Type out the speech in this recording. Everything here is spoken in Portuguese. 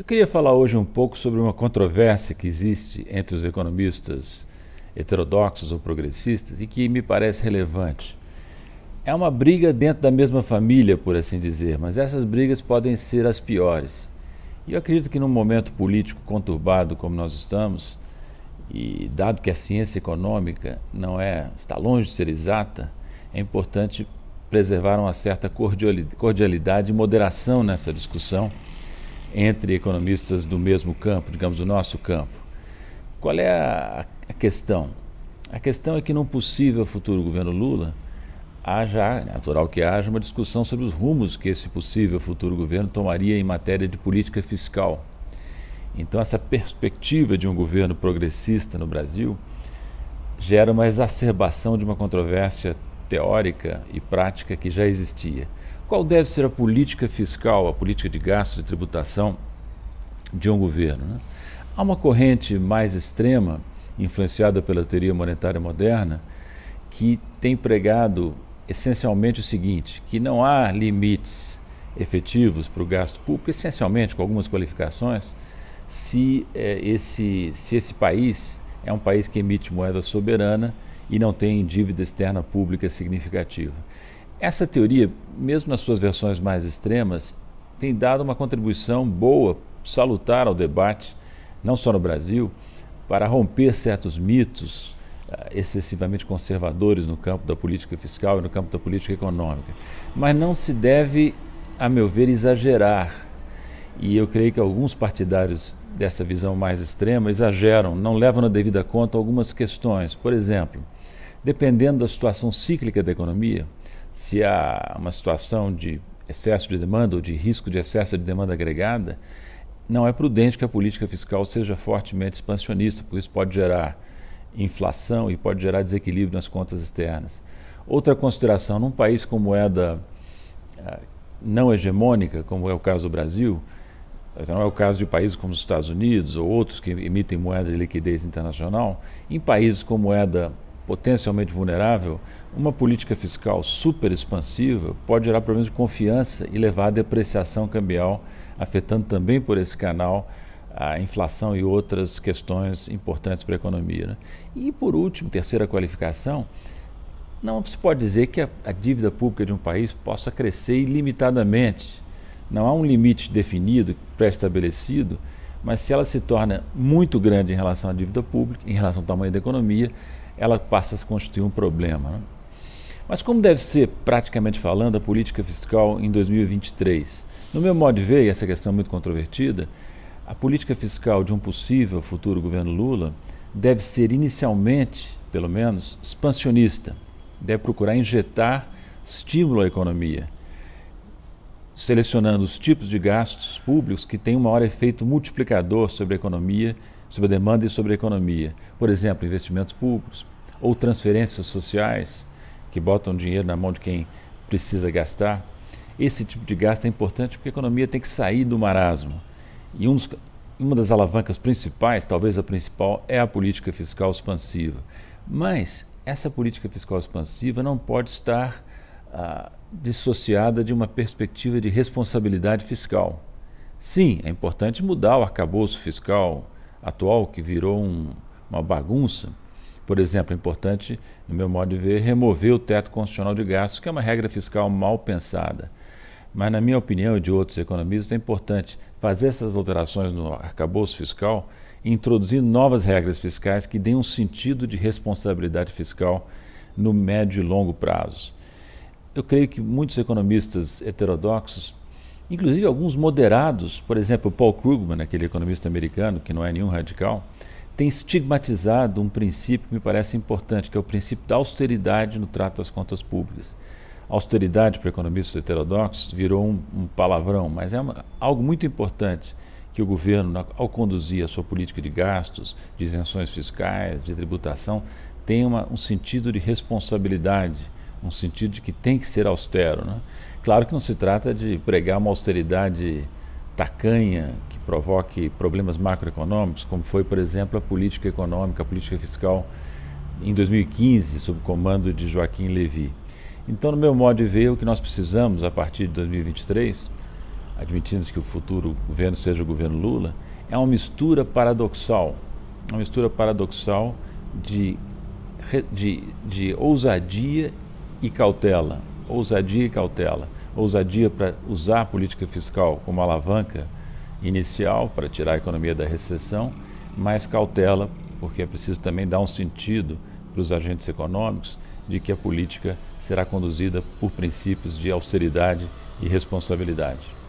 Eu queria falar hoje um pouco sobre uma controvérsia que existe entre os economistas heterodoxos ou progressistas e que me parece relevante. É uma briga dentro da mesma família, por assim dizer, mas essas brigas podem ser as piores. E eu acredito que num momento político conturbado como nós estamos, e dado que a ciência econômica não é, está longe de ser exata, é importante preservar uma certa cordialidade e moderação nessa discussão entre economistas do mesmo campo, digamos, do nosso campo. Qual é a, a questão? A questão é que num possível futuro governo Lula, haja, é natural que haja, uma discussão sobre os rumos que esse possível futuro governo tomaria em matéria de política fiscal. Então, essa perspectiva de um governo progressista no Brasil gera uma exacerbação de uma controvérsia teórica e prática que já existia. Qual deve ser a política fiscal, a política de gastos e tributação de um governo? Né? Há uma corrente mais extrema, influenciada pela teoria monetária moderna, que tem pregado essencialmente o seguinte: que não há limites efetivos para o gasto público, essencialmente com algumas qualificações, se, é, esse, se esse país é um país que emite moeda soberana e não tem dívida externa pública significativa. Essa teoria, mesmo nas suas versões mais extremas, tem dado uma contribuição boa, salutar ao debate, não só no Brasil, para romper certos mitos eh, excessivamente conservadores no campo da política fiscal e no campo da política econômica. Mas não se deve, a meu ver, exagerar. E eu creio que alguns partidários dessa visão mais extrema exageram, não levam na devida conta algumas questões. Por exemplo, dependendo da situação cíclica da economia, se há uma situação de excesso de demanda ou de risco de excesso de demanda agregada, não é prudente que a política fiscal seja fortemente expansionista, porque isso pode gerar inflação e pode gerar desequilíbrio nas contas externas. Outra consideração, num país com moeda ah, não hegemônica, como é o caso do Brasil, mas não é o caso de países como os Estados Unidos ou outros que emitem moeda de liquidez internacional, em países com moeda potencialmente vulnerável, uma política fiscal super expansiva pode gerar problemas de confiança e levar à depreciação cambial, afetando também por esse canal a inflação e outras questões importantes para a economia. Né? E por último, terceira qualificação, não se pode dizer que a, a dívida pública de um país possa crescer ilimitadamente. Não há um limite definido, pré-estabelecido, mas se ela se torna muito grande em relação à dívida pública, em relação ao tamanho da economia, ela passa a se constituir um problema. Né? Mas como deve ser, praticamente falando, a política fiscal em 2023? No meu modo de ver, e essa questão é muito controvertida, a política fiscal de um possível futuro governo Lula deve ser inicialmente, pelo menos, expansionista. Deve procurar injetar estímulo à economia, selecionando os tipos de gastos públicos que têm um maior efeito multiplicador sobre a economia sobre a demanda e sobre a economia. Por exemplo, investimentos públicos ou transferências sociais que botam dinheiro na mão de quem precisa gastar. Esse tipo de gasto é importante porque a economia tem que sair do marasmo. E um dos, uma das alavancas principais, talvez a principal, é a política fiscal expansiva. Mas essa política fiscal expansiva não pode estar ah, dissociada de uma perspectiva de responsabilidade fiscal. Sim, é importante mudar o arcabouço fiscal, atual, que virou um, uma bagunça. Por exemplo, é importante, no meu modo de ver, remover o teto constitucional de gastos, que é uma regra fiscal mal pensada. Mas, na minha opinião e de outros economistas, é importante fazer essas alterações no arcabouço fiscal, introduzir novas regras fiscais que deem um sentido de responsabilidade fiscal no médio e longo prazo. Eu creio que muitos economistas heterodoxos Inclusive, alguns moderados, por exemplo, Paul Krugman, aquele economista americano, que não é nenhum radical, tem estigmatizado um princípio que me parece importante, que é o princípio da austeridade no trato das contas públicas. Austeridade para economistas heterodoxos virou um, um palavrão, mas é uma, algo muito importante que o governo, ao conduzir a sua política de gastos, de isenções fiscais, de tributação, tem uma, um sentido de responsabilidade um sentido de que tem que ser austero. Né? Claro que não se trata de pregar uma austeridade tacanha que provoque problemas macroeconômicos, como foi, por exemplo, a política econômica, a política fiscal em 2015, sob comando de Joaquim Levy. Então, no meu modo de ver, o que nós precisamos a partir de 2023, admitindo que o futuro governo seja o governo Lula, é uma mistura paradoxal, uma mistura paradoxal de, de, de ousadia e cautela, ousadia e cautela, ousadia para usar a política fiscal como alavanca inicial para tirar a economia da recessão, mas cautela, porque é preciso também dar um sentido para os agentes econômicos de que a política será conduzida por princípios de austeridade e responsabilidade.